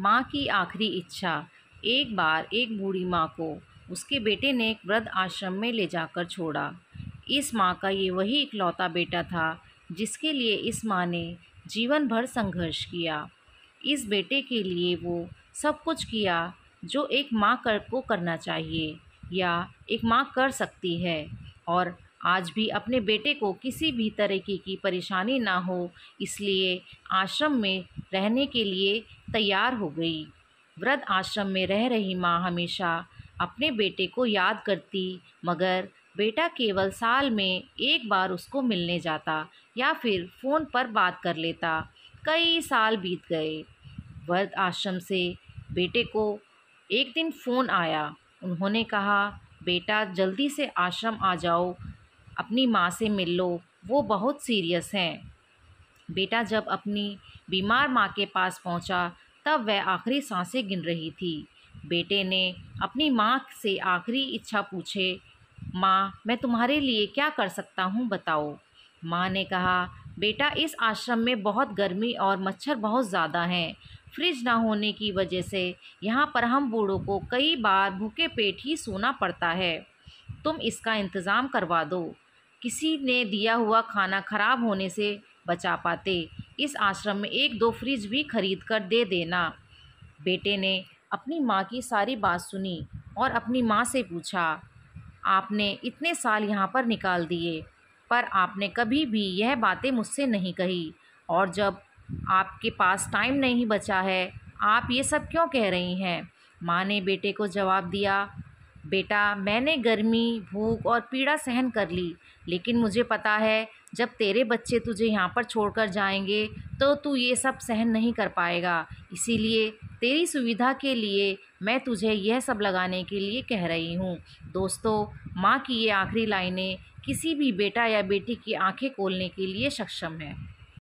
माँ की आखिरी इच्छा एक बार एक बूढ़ी माँ को उसके बेटे ने एक वृद्ध आश्रम में ले जाकर छोड़ा इस माँ का ये वही इकलौता बेटा था जिसके लिए इस माँ ने जीवन भर संघर्ष किया इस बेटे के लिए वो सब कुछ किया जो एक माँ कर को करना चाहिए या एक माँ कर सकती है और आज भी अपने बेटे को किसी भी तरीके की परेशानी ना हो इसलिए आश्रम में रहने के लिए तैयार हो गई वृद्ध आश्रम में रह रही माँ हमेशा अपने बेटे को याद करती मगर बेटा केवल साल में एक बार उसको मिलने जाता या फिर फ़ोन पर बात कर लेता कई साल बीत गए वृद्ध आश्रम से बेटे को एक दिन फ़ोन आया उन्होंने कहा बेटा जल्दी से आश्रम आ जाओ अपनी माँ से मिल लो वो बहुत सीरियस हैं बेटा जब अपनी बीमार माँ के पास पहुँचा तब वह आखिरी सांसें गिन रही थी बेटे ने अपनी माँ से आखिरी इच्छा पूछे माँ मैं तुम्हारे लिए क्या कर सकता हूँ बताओ माँ ने कहा बेटा इस आश्रम में बहुत गर्मी और मच्छर बहुत ज़्यादा हैं फ्रिज ना होने की वजह से यहाँ पर हम बूढ़ों को कई बार भूखे पेट ही सोना पड़ता है तुम इसका इंतज़ाम करवा दो किसी ने दिया हुआ खाना खराब होने से बचा पाते इस आश्रम में एक दो फ्रिज भी खरीद कर दे देना बेटे ने अपनी माँ की सारी बात सुनी और अपनी माँ से पूछा आपने इतने साल यहाँ पर निकाल दिए पर आपने कभी भी यह बातें मुझसे नहीं कही और जब आपके पास टाइम नहीं बचा है आप ये सब क्यों कह रही हैं माँ ने बेटे को जवाब दिया बेटा मैंने गर्मी भूख और पीड़ा सहन कर ली लेकिन मुझे पता है जब तेरे बच्चे तुझे यहाँ पर छोड़कर जाएंगे तो तू ये सब सहन नहीं कर पाएगा इसीलिए तेरी सुविधा के लिए मैं तुझे यह सब लगाने के लिए कह रही हूँ दोस्तों माँ की ये आखिरी लाइनें किसी भी बेटा या बेटी की आंखें खोलने के लिए सक्षम हैं